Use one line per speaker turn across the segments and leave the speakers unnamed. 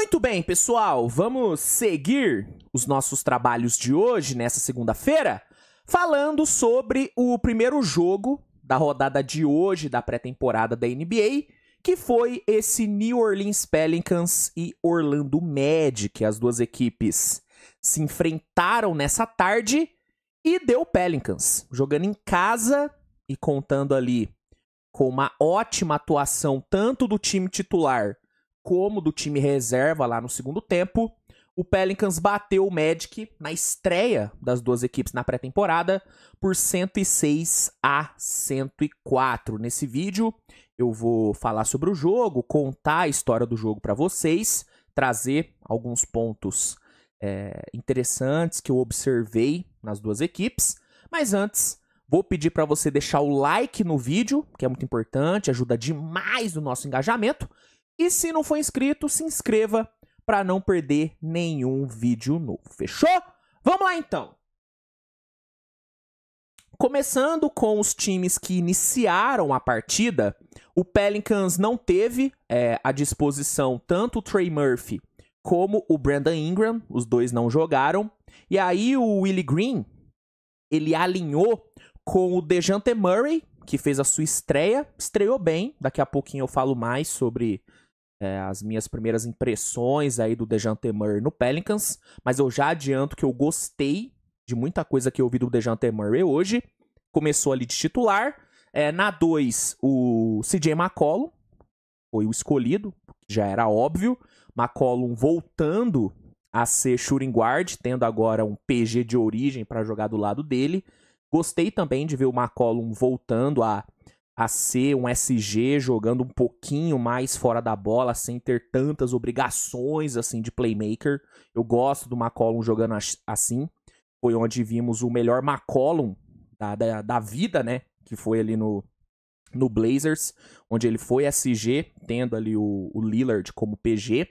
Muito bem, pessoal, vamos seguir os nossos trabalhos de hoje, nessa segunda-feira, falando sobre o primeiro jogo da rodada de hoje da pré-temporada da NBA, que foi esse New Orleans Pelicans e Orlando Magic. As duas equipes se enfrentaram nessa tarde e deu Pelicans, jogando em casa e contando ali com uma ótima atuação tanto do time titular como do time reserva lá no segundo tempo, o Pelicans bateu o Magic na estreia das duas equipes na pré-temporada por 106 a 104. Nesse vídeo eu vou falar sobre o jogo, contar a história do jogo para vocês, trazer alguns pontos é, interessantes que eu observei nas duas equipes. Mas antes, vou pedir para você deixar o like no vídeo, que é muito importante, ajuda demais no nosso engajamento. E se não for inscrito, se inscreva para não perder nenhum vídeo novo. Fechou? Vamos lá então. Começando com os times que iniciaram a partida, o Pelicans não teve é, à disposição tanto o Trey Murphy como o Brandon Ingram, os dois não jogaram. E aí o Willie Green, ele alinhou com o Dejante Murray, que fez a sua estreia, estreou bem, daqui a pouquinho eu falo mais sobre é, as minhas primeiras impressões aí do Dejante Murray no Pelicans, mas eu já adianto que eu gostei de muita coisa que eu ouvi do Dejante Murray hoje. Começou ali de titular. É, na 2, o CJ McCollum foi o escolhido, já era óbvio. McCollum voltando a ser shooting guard, tendo agora um PG de origem para jogar do lado dele. Gostei também de ver o McCollum voltando a a ser um SG jogando um pouquinho mais fora da bola, sem ter tantas obrigações assim de playmaker. Eu gosto do McCollum jogando assim. Foi onde vimos o melhor McCollum da, da, da vida, né? Que foi ali no, no Blazers, onde ele foi SG, tendo ali o, o Lillard como PG.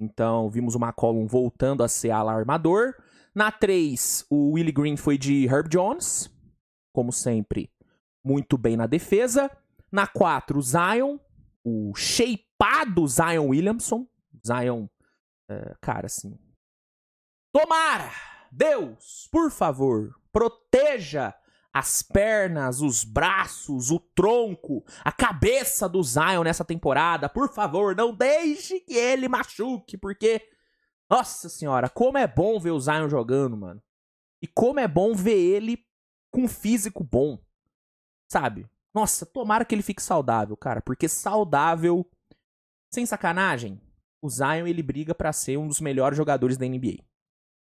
Então vimos o McCollum voltando a ser alarmador. Na 3, o Willie Green foi de Herb Jones, como sempre muito bem na defesa. Na 4, o Zion, o shapeado Zion Williamson. Zion, é, cara, assim. Tomara! Deus, por favor, proteja as pernas, os braços, o tronco, a cabeça do Zion nessa temporada. Por favor, não deixe que ele machuque, porque. Nossa senhora, como é bom ver o Zion jogando, mano. E como é bom ver ele com físico bom sabe? Nossa, tomara que ele fique saudável, cara, porque saudável, sem sacanagem, o Zion ele briga para ser um dos melhores jogadores da NBA.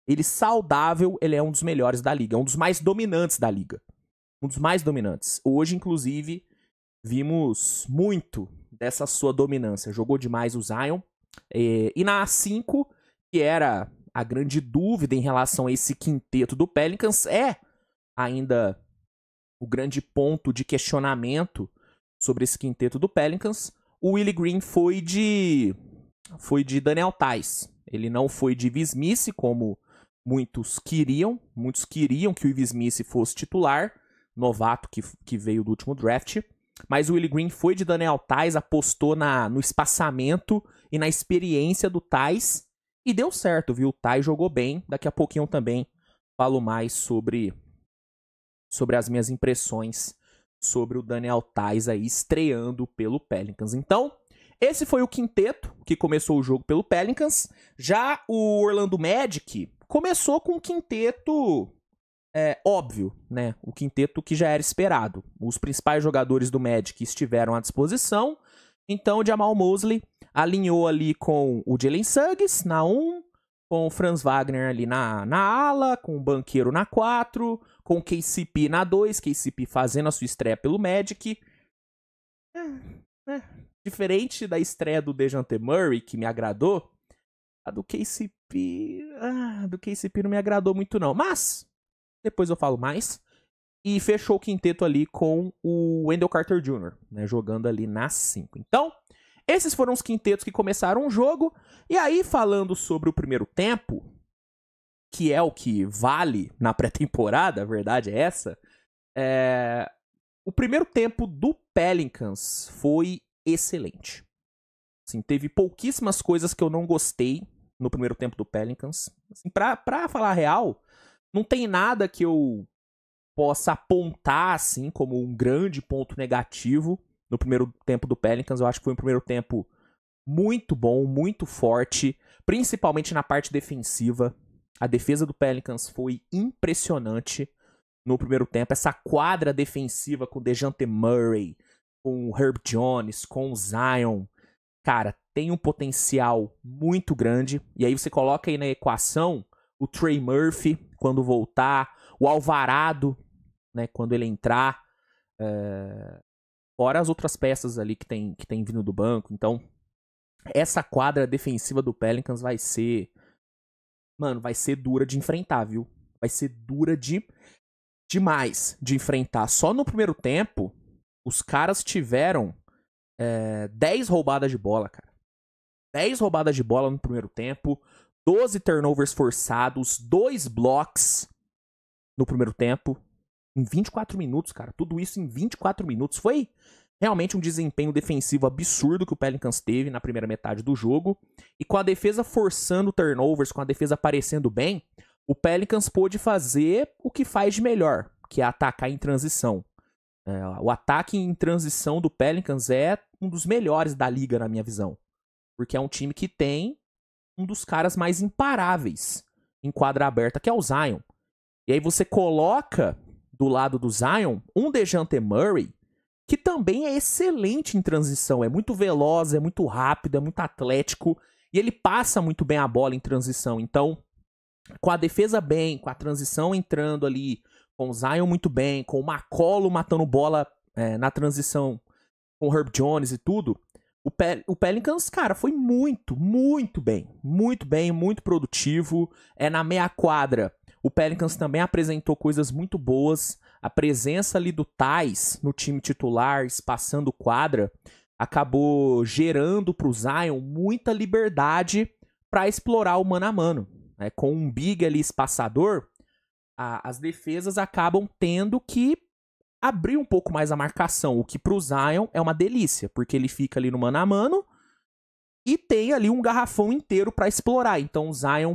Ele saudável, ele é um dos melhores da liga, é um dos mais dominantes da liga. Um dos mais dominantes. Hoje, inclusive, vimos muito dessa sua dominância. Jogou demais o Zion. Eh, e na A5, que era a grande dúvida em relação a esse quinteto do Pelicans, é ainda o grande ponto de questionamento sobre esse quinteto do Pelicans, o Willie Green foi de foi de Daniel Tais. Ele não foi de Vismice como muitos queriam, muitos queriam que o Vismice fosse titular, novato que, que veio do último draft, mas o Willie Green foi de Daniel Tais, apostou na no espaçamento e na experiência do Tais e deu certo, viu? O Tais jogou bem. Daqui a pouquinho também falo mais sobre sobre as minhas impressões sobre o Daniel Tais aí estreando pelo Pelicans. Então, esse foi o quinteto que começou o jogo pelo Pelicans. Já o Orlando Magic começou com um quinteto é, óbvio, né? O quinteto que já era esperado. Os principais jogadores do Magic estiveram à disposição. Então, o Jamal Mosley alinhou ali com o Jalen Suggs na 1, com o Franz Wagner ali na, na ala, com o Banqueiro na 4, com KCP na 2, KCP fazendo a sua estreia pelo Magic. É, é. Diferente da estreia do Dejante Murray, que me agradou, a do KCP. Ah, do KCP não me agradou muito, não. Mas, depois eu falo mais. E fechou o quinteto ali com o Wendell Carter Jr., né, jogando ali na 5. Então, esses foram os quintetos que começaram o jogo. E aí, falando sobre o primeiro tempo, que é o que vale na pré-temporada, a verdade é essa. É... O primeiro tempo do Pelicans foi excelente. Assim, teve pouquíssimas coisas que eu não gostei no primeiro tempo do Pelicans. Assim, pra, pra falar a real, não tem nada que eu possa apontar assim como um grande ponto negativo no primeiro tempo do Pelicans. Eu acho que foi um primeiro tempo muito bom, muito forte, principalmente na parte defensiva. A defesa do Pelicans foi impressionante no primeiro tempo. Essa quadra defensiva com Dejante Murray, com Herb Jones, com Zion, cara, tem um potencial muito grande. E aí você coloca aí na equação o Trey Murphy quando voltar, o Alvarado, né, quando ele entrar, é... fora as outras peças ali que tem que tem vindo do banco. Então, essa quadra defensiva do Pelicans vai ser Mano, vai ser dura de enfrentar, viu? Vai ser dura de demais de enfrentar. Só no primeiro tempo, os caras tiveram é, 10 roubadas de bola, cara. 10 roubadas de bola no primeiro tempo, 12 turnovers forçados, 2 blocks no primeiro tempo, em 24 minutos, cara. Tudo isso em 24 minutos. Foi Realmente um desempenho defensivo absurdo que o Pelicans teve na primeira metade do jogo. E com a defesa forçando turnovers, com a defesa aparecendo bem, o Pelicans pôde fazer o que faz de melhor, que é atacar em transição. É, o ataque em transição do Pelicans é um dos melhores da liga, na minha visão. Porque é um time que tem um dos caras mais imparáveis em quadra aberta, que é o Zion. E aí você coloca do lado do Zion um Dejante Murray que também é excelente em transição. É muito veloz, é muito rápido, é muito atlético e ele passa muito bem a bola em transição. Então, com a defesa bem, com a transição entrando ali, com o Zion muito bem, com o Macolo matando bola é, na transição, com o Herb Jones e tudo, o, Pel o Pelicans, cara, foi muito, muito bem. Muito bem, muito produtivo. É na meia quadra. O Pelicans também apresentou coisas muito boas. A presença ali do Tais no time titular, espaçando quadra, acabou gerando para o Zion muita liberdade para explorar o mano a mano. É, com um big ali espaçador, a, as defesas acabam tendo que abrir um pouco mais a marcação, o que para o Zion é uma delícia, porque ele fica ali no mano a mano e tem ali um garrafão inteiro para explorar. Então o Zion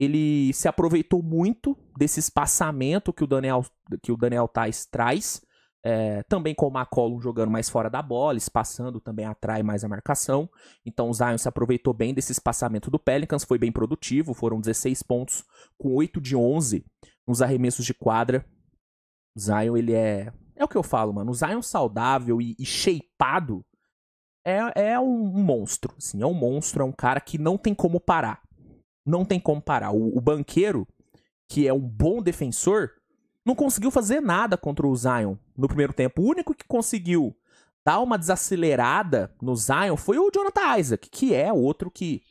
ele se aproveitou muito desse espaçamento que o Daniel, que o Daniel Tais traz. É, também com o McCollum jogando mais fora da bola, espaçando também atrai mais a marcação. Então o Zion se aproveitou bem desse espaçamento do Pelicans, foi bem produtivo, foram 16 pontos com 8 de 11 nos arremessos de quadra. O Zion, ele é. É o que eu falo, mano. O Zion saudável e, e shapeado é, é um, monstro. Assim, é um monstro, é um cara que não tem como parar. Não tem como parar. O, o banqueiro, que é um bom defensor, não conseguiu fazer nada contra o Zion no primeiro tempo. O único que conseguiu dar uma desacelerada no Zion foi o Jonathan Isaac, que é outro que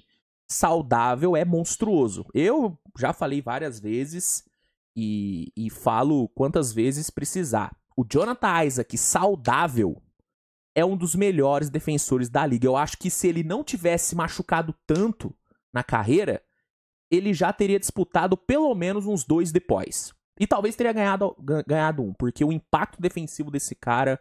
saudável é monstruoso. Eu já falei várias vezes e, e falo quantas vezes precisar. O Jonathan Isaac saudável é um dos melhores defensores da liga. Eu acho que se ele não tivesse machucado tanto na carreira, ele já teria disputado pelo menos uns dois depois. E talvez teria ganhado, ganhado um, porque o impacto defensivo desse cara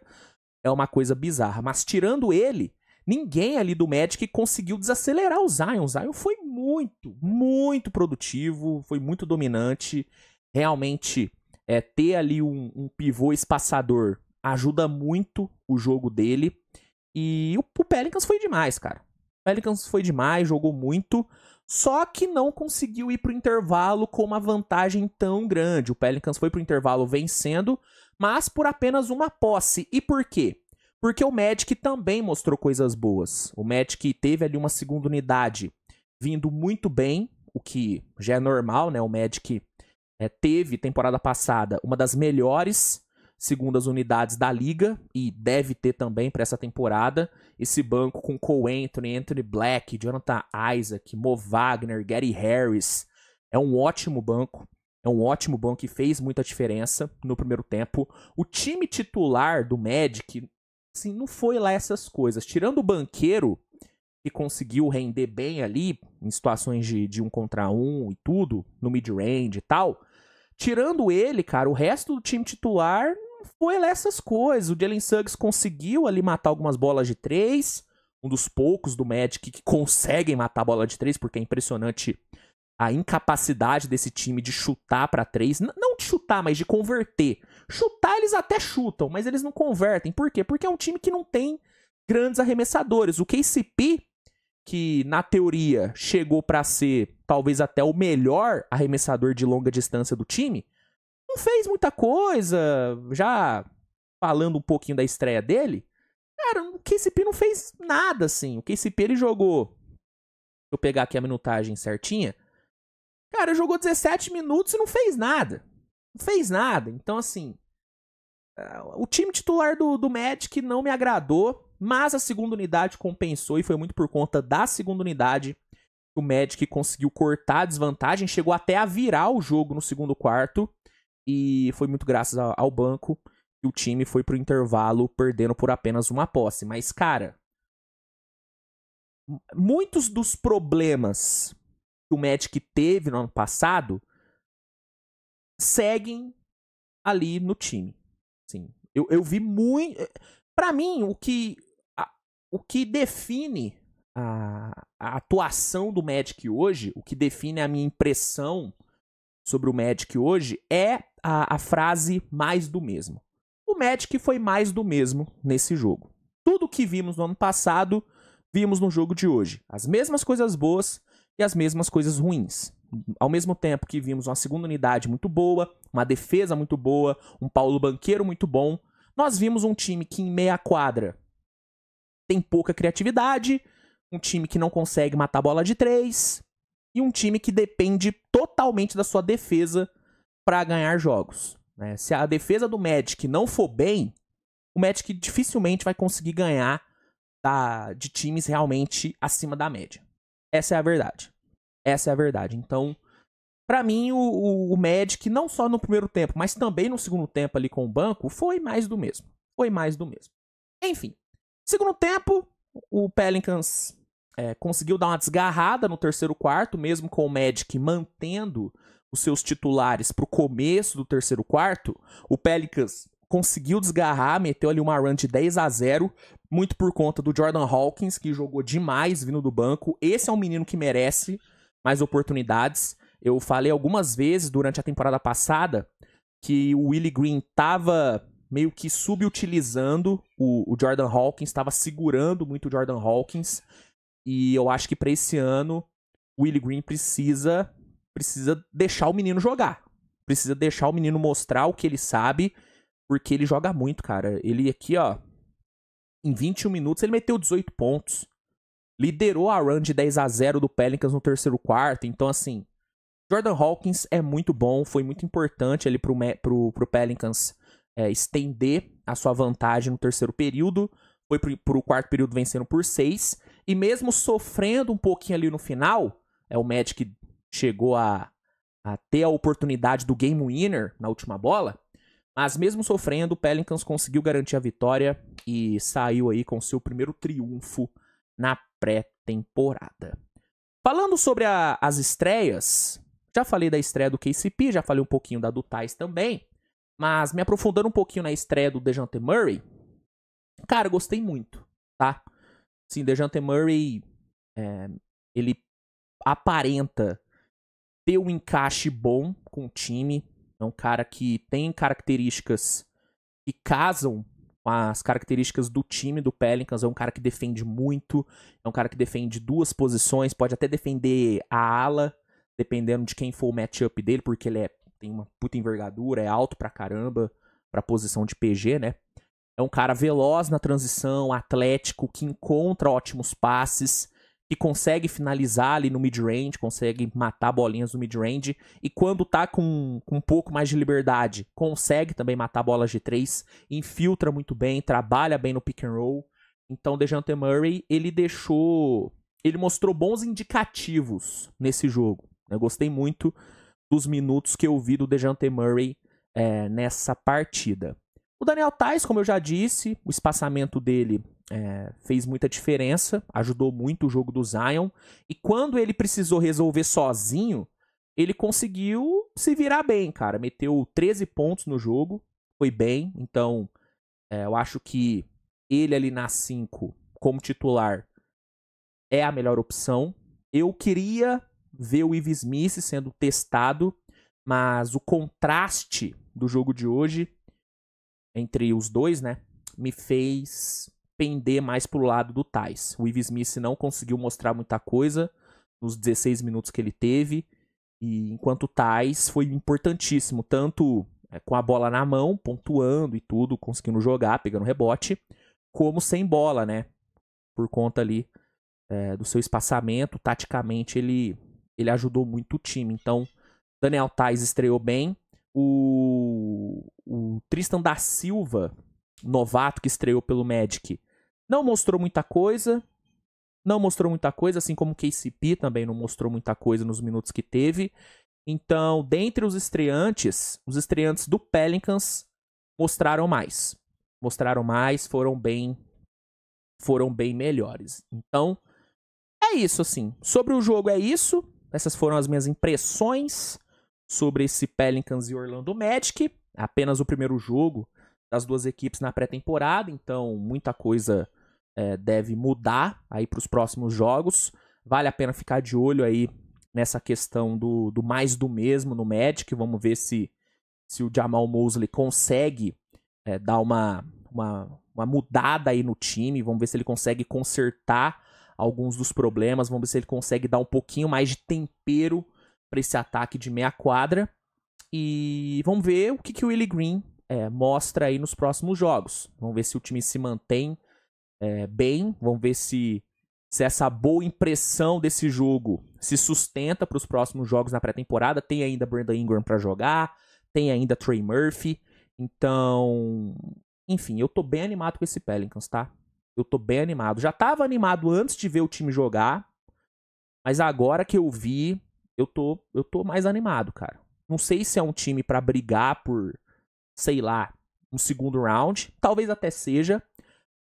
é uma coisa bizarra. Mas tirando ele, ninguém ali do Magic conseguiu desacelerar o Zion. O Zion foi muito, muito produtivo, foi muito dominante. Realmente, é, ter ali um, um pivô espaçador ajuda muito o jogo dele. E o, o Pelicans foi demais, cara. Pelicans foi demais, jogou muito, só que não conseguiu ir para o intervalo com uma vantagem tão grande. O Pelicans foi para o intervalo vencendo, mas por apenas uma posse. E por quê? Porque o Magic também mostrou coisas boas. O Magic teve ali uma segunda unidade vindo muito bem, o que já é normal, né? O Magic é, teve temporada passada uma das melhores segundo as unidades da liga, e deve ter também para essa temporada, esse banco com Cole Anthony, Anthony Black, Jonathan Isaac, Mo Wagner, Gary Harris. É um ótimo banco. É um ótimo banco que fez muita diferença no primeiro tempo. O time titular do Magic, assim, não foi lá essas coisas. Tirando o banqueiro, que conseguiu render bem ali, em situações de, de um contra um e tudo, no mid-range e tal. Tirando ele, cara, o resto do time titular foi essas coisas. O Jalen Suggs conseguiu ali matar algumas bolas de três. Um dos poucos do Magic que conseguem matar a bola de três, porque é impressionante a incapacidade desse time de chutar para três. Não de chutar, mas de converter. Chutar eles até chutam, mas eles não convertem. Por quê? Porque é um time que não tem grandes arremessadores. O KCP, que na teoria chegou para ser talvez até o melhor arremessador de longa distância do time, não fez muita coisa, já falando um pouquinho da estreia dele, cara, o KCP não fez nada assim. O KCP ele jogou. Deixa eu pegar aqui a minutagem certinha. Cara, jogou 17 minutos e não fez nada. Não fez nada. Então, assim. É, o time titular do, do Magic não me agradou, mas a segunda unidade compensou e foi muito por conta da segunda unidade que o Magic conseguiu cortar a desvantagem. Chegou até a virar o jogo no segundo quarto e foi muito graças ao banco que o time foi pro intervalo perdendo por apenas uma posse. Mas, cara, muitos dos problemas que o Magic teve no ano passado seguem ali no time. Sim, eu, eu vi muito. Eh, Para mim, o que a, o que define a, a atuação do Magic hoje, o que define a minha impressão sobre o Magic hoje é a, a frase mais do mesmo. O Magic foi mais do mesmo nesse jogo. Tudo que vimos no ano passado, vimos no jogo de hoje. As mesmas coisas boas e as mesmas coisas ruins. Ao mesmo tempo que vimos uma segunda unidade muito boa, uma defesa muito boa, um Paulo Banqueiro muito bom, nós vimos um time que em meia quadra tem pouca criatividade, um time que não consegue matar bola de três e um time que depende totalmente da sua defesa para ganhar jogos. Né? Se a defesa do Magic não for bem, o Magic dificilmente vai conseguir ganhar da, de times realmente acima da média. Essa é a verdade. Essa é a verdade. Então, para mim, o, o, o Magic, não só no primeiro tempo, mas também no segundo tempo ali com o banco, foi mais do mesmo. Foi mais do mesmo. Enfim, segundo tempo, o Pelicans é, conseguiu dar uma desgarrada no terceiro quarto, mesmo com o Magic mantendo os seus titulares para o começo do terceiro quarto, o Pelicans conseguiu desgarrar, meteu ali uma run de 10 a 0, muito por conta do Jordan Hawkins, que jogou demais vindo do banco. Esse é um menino que merece mais oportunidades. Eu falei algumas vezes durante a temporada passada que o Willie Green estava meio que subutilizando o, o Jordan Hawkins, estava segurando muito o Jordan Hawkins. E eu acho que para esse ano, o Willie Green precisa precisa deixar o menino jogar. Precisa deixar o menino mostrar o que ele sabe, porque ele joga muito, cara. Ele aqui, ó, em 21 minutos, ele meteu 18 pontos. Liderou a run de 10 a 0 do Pelicans no terceiro quarto. Então, assim, Jordan Hawkins é muito bom, foi muito importante ali pro, pro, pro Pelicans é, estender a sua vantagem no terceiro período. Foi pro, pro quarto período vencendo por 6. E mesmo sofrendo um pouquinho ali no final, é o Magic chegou a, a ter a oportunidade do game winner na última bola, mas mesmo sofrendo, o Pelicans conseguiu garantir a vitória e saiu aí com seu primeiro triunfo na pré-temporada. Falando sobre a, as estreias, já falei da estreia do KCP, já falei um pouquinho da do Thais também, mas me aprofundando um pouquinho na estreia do Dejante Murray, cara, gostei muito, tá? Sim, Dejante Murray, é, ele aparenta ter um encaixe bom com o time. É um cara que tem características que casam com as características do time do Pelicans. É um cara que defende muito, é um cara que defende duas posições, pode até defender a ala, dependendo de quem for o matchup dele, porque ele é, tem uma puta envergadura, é alto pra caramba, pra posição de PG, né? É um cara veloz na transição, atlético, que encontra ótimos passes que consegue finalizar ali no mid-range, consegue matar bolinhas no mid-range, e quando tá com, com um pouco mais de liberdade, consegue também matar bolas de três, infiltra muito bem, trabalha bem no pick and roll. Então, DeJounte Murray, ele deixou... Ele mostrou bons indicativos nesse jogo. Eu né? gostei muito dos minutos que eu vi do DeJounte Murray é, nessa partida. O Daniel Tais, como eu já disse, o espaçamento dele é, fez muita diferença, ajudou muito o jogo do Zion. E quando ele precisou resolver sozinho, ele conseguiu se virar bem, cara. Meteu 13 pontos no jogo, foi bem. Então, é, eu acho que ele ali na 5, como titular, é a melhor opção. Eu queria ver o Ives Smith sendo testado, mas o contraste do jogo de hoje entre os dois, né? Me fez pender mais pro lado do Tais. O Ives Smith não conseguiu mostrar muita coisa nos 16 minutos que ele teve. E enquanto o Tais foi importantíssimo, tanto é, com a bola na mão, pontuando e tudo, conseguindo jogar, pegando rebote, como sem bola, né? Por conta ali é, do seu espaçamento, taticamente ele, ele ajudou muito o time. Então, Daniel Tais estreou bem, o, o Tristan da Silva, novato que estreou pelo Magic, não mostrou muita coisa. Não mostrou muita coisa, assim como o KCP também não mostrou muita coisa nos minutos que teve. Então, dentre os estreantes, os estreantes do Pelicans mostraram mais. Mostraram mais, foram bem foram bem melhores. Então, é isso assim. Sobre o jogo é isso. Essas foram as minhas impressões sobre esse Pelicans e Orlando Magic. Apenas o primeiro jogo das duas equipes na pré-temporada, então muita coisa é, deve mudar aí para os próximos jogos. Vale a pena ficar de olho aí nessa questão do, do mais do mesmo no Magic. Vamos ver se, se o Jamal Mosley consegue é, dar uma, uma, uma mudada aí no time. Vamos ver se ele consegue consertar alguns dos problemas. Vamos ver se ele consegue dar um pouquinho mais de tempero para esse ataque de meia quadra. E vamos ver o que, que o Willie Green é, mostra aí nos próximos jogos. Vamos ver se o time se mantém é, bem, vamos ver se, se essa boa impressão desse jogo se sustenta para os próximos jogos na pré-temporada. Tem ainda Brandon Ingram para jogar, tem ainda Trey Murphy. Então, enfim, eu tô bem animado com esse Pelicans, tá? Eu tô bem animado. Já tava animado antes de ver o time jogar, mas agora que eu vi, eu tô, eu tô mais animado, cara. Não sei se é um time para brigar por, sei lá, um segundo round. Talvez até seja.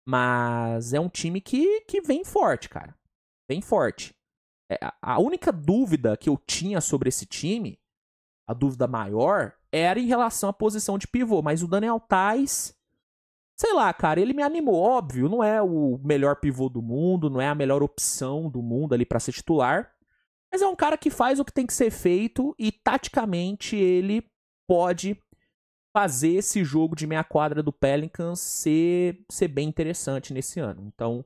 Mas é um time que, que vem forte, cara. Vem forte. É, a única dúvida que eu tinha sobre esse time, a dúvida maior, era em relação à posição de pivô. Mas o Daniel Tais, sei lá, cara, ele me animou. Óbvio, não é o melhor pivô do mundo, não é a melhor opção do mundo ali para ser titular. Mas é um cara que faz o que tem que ser feito e taticamente ele pode fazer esse jogo de meia quadra do Pelicans ser, ser bem interessante nesse ano. Então,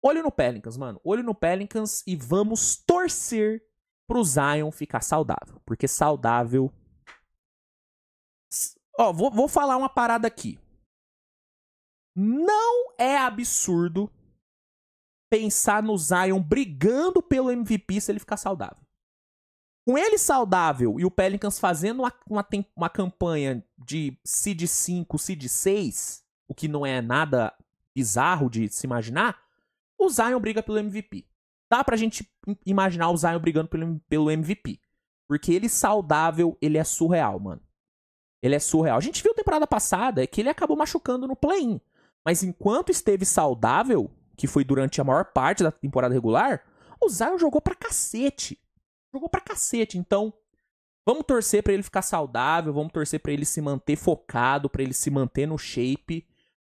olho no Pelicans, mano. Olho no Pelicans e vamos torcer pro Zion ficar saudável. Porque saudável. Ó, vou, vou falar uma parada aqui. Não é absurdo pensar no Zion brigando pelo MVP se ele ficar saudável. Com ele saudável e o Pelicans fazendo uma, uma, uma campanha de seed 5, seed 6, o que não é nada bizarro de se imaginar, o Zion briga pelo MVP. Dá pra gente imaginar o Zion brigando pelo, pelo MVP. Porque ele saudável, ele é surreal, mano. Ele é surreal. A gente viu temporada passada que ele acabou machucando no play-in. Mas enquanto esteve saudável, que foi durante a maior parte da temporada regular, o Zion jogou pra cacete. Jogou pra cacete. Então, vamos torcer para ele ficar saudável, vamos torcer para ele se manter focado, para ele se manter no shape,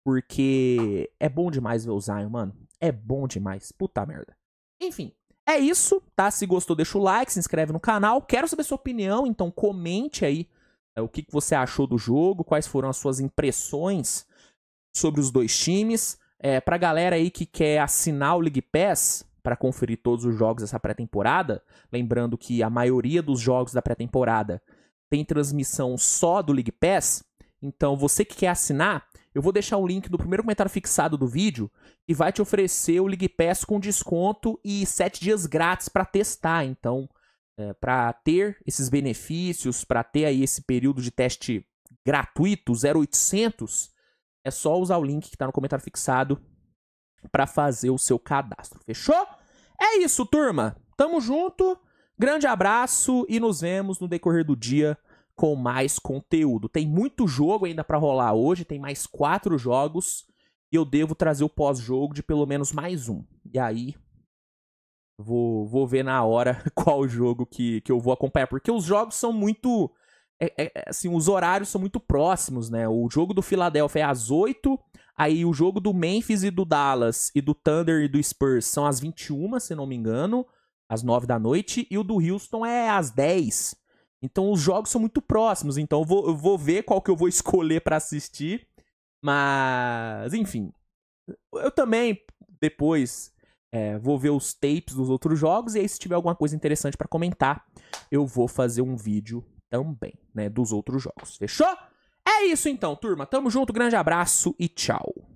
porque é bom demais ver o Zion, mano. É bom demais. Puta merda. Enfim, é isso, tá? Se gostou, deixa o like, se inscreve no canal. Quero saber sua opinião, então comente aí é, o que, que você achou do jogo, quais foram as suas impressões sobre os dois times. É, pra galera aí que quer assinar o League Pass para conferir todos os jogos dessa pré-temporada, lembrando que a maioria dos jogos da pré-temporada tem transmissão só do League Pass, então você que quer assinar, eu vou deixar o link do primeiro comentário fixado do vídeo e vai te oferecer o League Pass com desconto e 7 dias grátis para testar. Então, é, para ter esses benefícios, para ter aí esse período de teste gratuito, 0800, é só usar o link que tá no comentário fixado para fazer o seu cadastro. Fechou? É isso, turma. Tamo junto. Grande abraço e nos vemos no decorrer do dia com mais conteúdo. Tem muito jogo ainda para rolar hoje, tem mais quatro jogos e eu devo trazer o pós-jogo de pelo menos mais um. E aí vou, vou ver na hora qual jogo que, que eu vou acompanhar, porque os jogos são muito é, é, é, assim, os horários são muito próximos, né? O jogo do Philadelphia é às 8, aí o jogo do Memphis e do Dallas e do Thunder e do Spurs são às 21, se não me engano, às 9 da noite, e o do Houston é às 10. Então os jogos são muito próximos, então eu vou, eu vou ver qual que eu vou escolher para assistir, mas enfim. Eu também depois é, vou ver os tapes dos outros jogos e aí se tiver alguma coisa interessante para comentar, eu vou fazer um vídeo também, né, dos outros jogos. Fechou? É isso então, turma. Tamo junto, grande abraço e tchau.